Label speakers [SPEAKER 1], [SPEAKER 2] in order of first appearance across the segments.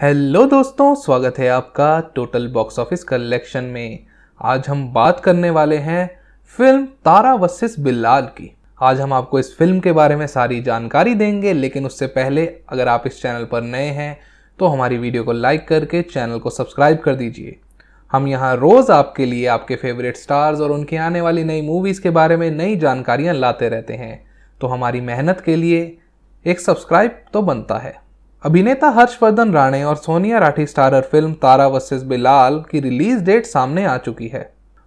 [SPEAKER 1] hello दोस्तों स्वागत है आपका टोटल बॉक्स ऑफिस कलेक्शन में आज हम बात करने वाले हैं फिल्म तारा वसिस बिल्लाल की आज हम आपको इस फिल्म के बारे में सारी जानकारी देंगे लेकिन उससे पहले अगर आप इस चैनल पर नए हैं तो हमारी वीडियो को लाइक करके चैनल को सब्सक्राइब कर दीजिए हम यहाँ रोज़ आपके लिए आपके फेवरेट स्टार्स और उनकी आने वाली नई मूवीज़ के बारे में नई जानकारियाँ लाते रहते हैं तो हमारी मेहनत के लिए एक सब्सक्राइब तो बनता है अभिनेता हर्षवर्धन राणे और Sonia Rathi starrer film Tara versus Bilal की रिलीज डेट सामने आ चुकी है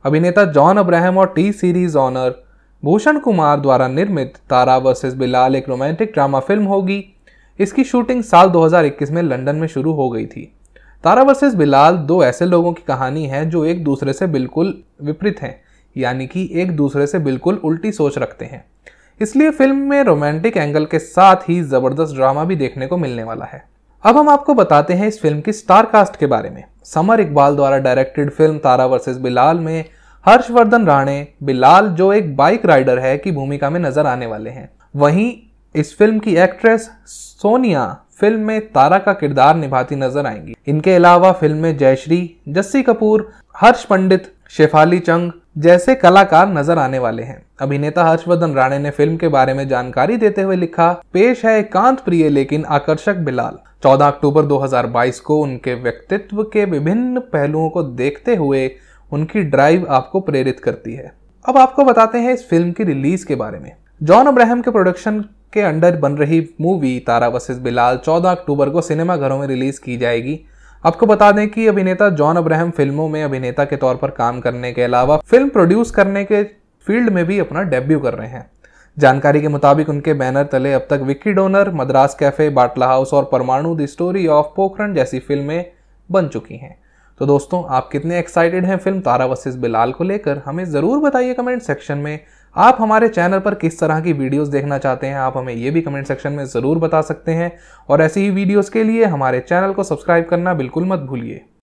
[SPEAKER 1] अभिनेता जॉन अब्राहम और टी सीरीज ऑनर भूषण कुमार द्वारा निर्मित तारा वर्सेस बिलाल एक रोमांटिक ड्रामा फिल्म होगी इसकी शूटिंग साल 2021 में लंदन में शुरू हो गई थी तारा वर्सेस बिलाल दो ऐसे लोगों की कहानी है जो एक दूसरे से बिल्कुल विपरीत हैं यानी कि एक दूसरे से बिल्कुल उल्टी सोच रखते हैं इसलिए फिल्म में रोमांटिक एंगल के साथ ही जबरदस्त ड्रामा भी देखने को मिलने वाला है अब हम आपको बताते हैं इस फिल्म की स्टार कास्ट के बारे में समर इकबाल द्वारा directed film Tara versus Bilal में हर्षवर्धन राणे बिलाल जो एक बाइक राइडर है की भूमिका में नजर आने वाले हैं वहीं इस फिल्म की एक्ट्रेस सोनिया फिल्म में तारा का किरदार निभाती नजर आएंगी इनके अलावा फिल्म में जयश्री जस्सी कपूर हर्ष पंडित शेफाली चंग जैसे कलाकार नजर आने वाले हैं अभिनेता हर्षवर्धन राणे ने फिल्म के बारे में जानकारी देते हुए लिखा पेश है एकांत प्रिय लेकिन आकर्षक बिलाल 14 अक्टूबर 2022 को उनके व्यक्तित्व के विभिन्न पहलुओं को देखते हुए उनकी ड्राइव आपको प्रेरित करती है अब आपको बताते हैं इस फिल्म की रिलीज के बारे में जॉन अब्राहम के प्रोडक्शन के अंडर बन रही मूवी तारा वसिस बिलाल 14 अक्टूबर को सिनेमा घरों में रिलीज की जाएगी आपको बता दें कि अभिनेता जॉन अब्राहम फिल्मों में अभिनेता के तौर पर काम करने के अलावा फिल्म प्रोड्यूस करने के फील्ड में भी अपना डेब्यू कर रहे हैं जानकारी के मुताबिक उनके बैनर तले अब तक Vicky donor Madras cafe Batla house और Parmanu the story of Pokhran जैसी फिल्में बन चुकी हैं तो दोस्तों आप कितने एक्साइटेड हैं फिल्म तारा वर्सेस बिलाल को लेकर हमें ज़रूर बताइए कमेंट सेक्शन में आप हमारे चैनल पर किस तरह की वीडियोस देखना चाहते हैं आप हमें ये भी कमेंट सेक्शन में ज़रूर बता सकते हैं और ऐसी ही वीडियोस के लिए हमारे चैनल को सब्सक्राइब करना बिल्कुल मत भूलिए